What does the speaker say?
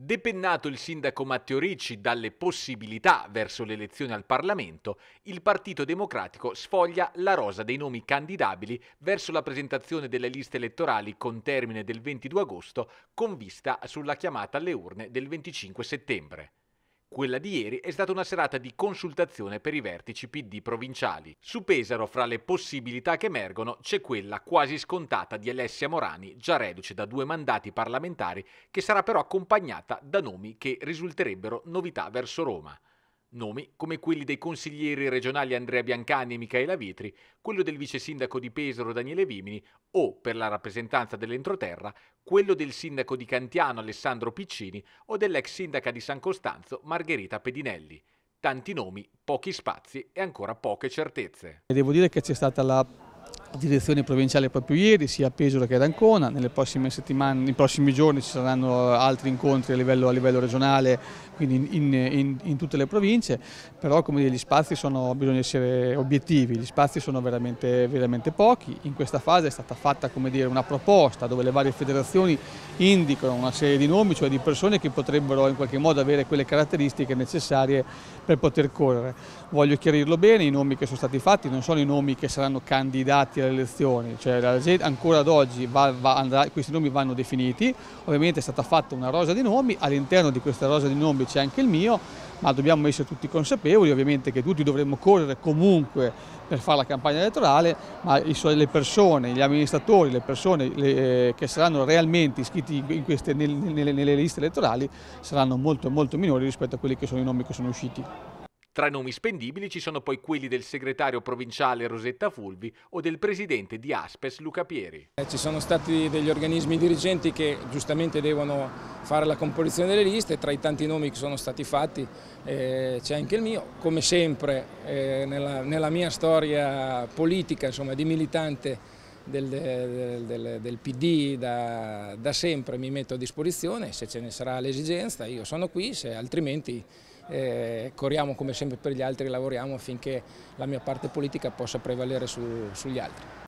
Depennato il sindaco Matteo Ricci dalle possibilità verso l'elezione al Parlamento, il Partito Democratico sfoglia la rosa dei nomi candidabili verso la presentazione delle liste elettorali con termine del 22 agosto, con vista sulla chiamata alle urne del 25 settembre. Quella di ieri è stata una serata di consultazione per i vertici PD provinciali. Su Pesaro, fra le possibilità che emergono, c'è quella quasi scontata di Alessia Morani, già reduce da due mandati parlamentari, che sarà però accompagnata da nomi che risulterebbero novità verso Roma. Nomi come quelli dei consiglieri regionali Andrea Biancani e Michaela Vitri, quello del vice sindaco di Pesaro Daniele Vimini o, per la rappresentanza dell'entroterra, quello del sindaco di Cantiano Alessandro Piccini o dell'ex sindaca di San Costanzo Margherita Pedinelli. Tanti nomi, pochi spazi e ancora poche certezze. Devo dire che c'è stata la direzione provinciale proprio ieri, sia a Pesaro che ad Ancona. Nelle prossime settimane, nei prossimi giorni ci saranno altri incontri a livello, a livello regionale, quindi in, in, in, tutte le province, però come dire, gli spazi sono, bisogna essere obiettivi, gli spazi sono veramente, veramente pochi. In questa fase è stata fatta come dire, una proposta dove le varie federazioni indicano una serie di nomi, cioè di persone che potrebbero in qualche modo avere quelle caratteristiche necessarie per poter correre. Voglio chiarirlo bene, i nomi che sono stati fatti non sono i nomi che saranno candidati definiti alle elezioni, cioè la gente ancora ad oggi va, va, andrà, questi nomi vanno definiti, ovviamente è stata fatta una rosa di nomi, all'interno di questa rosa di nomi c'è anche il mio, ma dobbiamo essere tutti consapevoli ovviamente che tutti dovremmo correre comunque per fare la campagna elettorale, ma le persone, gli amministratori, le persone le, eh, che saranno realmente iscritti queste, nel, nelle, nelle liste elettorali saranno molto molto minori rispetto a quelli che sono i nomi che sono usciti. Tra i nomi spendibili ci sono poi quelli del segretario provinciale Rosetta Fulvi o del presidente di Aspes Luca Pieri. Eh, ci sono stati degli organismi dirigenti che giustamente devono fare la composizione delle liste, tra i tanti nomi che sono stati fatti eh, c'è anche il mio. Come sempre eh, nella, nella, mia storia politica insomma, di militante del, del, del, del PD da, da sempre mi metto a disposizione, se ce ne sarà l'esigenza io sono qui, se altrimenti eh, corriamo come sempre per gli altri, e lavoriamo affinché la mia parte politica possa prevalere su, sugli altri.